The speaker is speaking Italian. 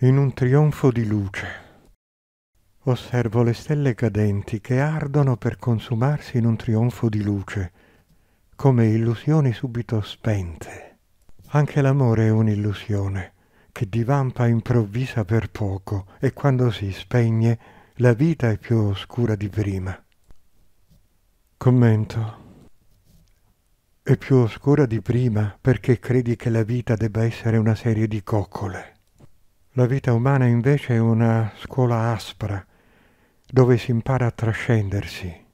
in un trionfo di luce. Osservo le stelle cadenti che ardono per consumarsi in un trionfo di luce, come illusioni subito spente. Anche l'amore è un'illusione che divampa improvvisa per poco e quando si spegne la vita è più oscura di prima. Commento. È più oscura di prima perché credi che la vita debba essere una serie di coccole. La vita umana invece è una scuola aspra, dove si impara a trascendersi.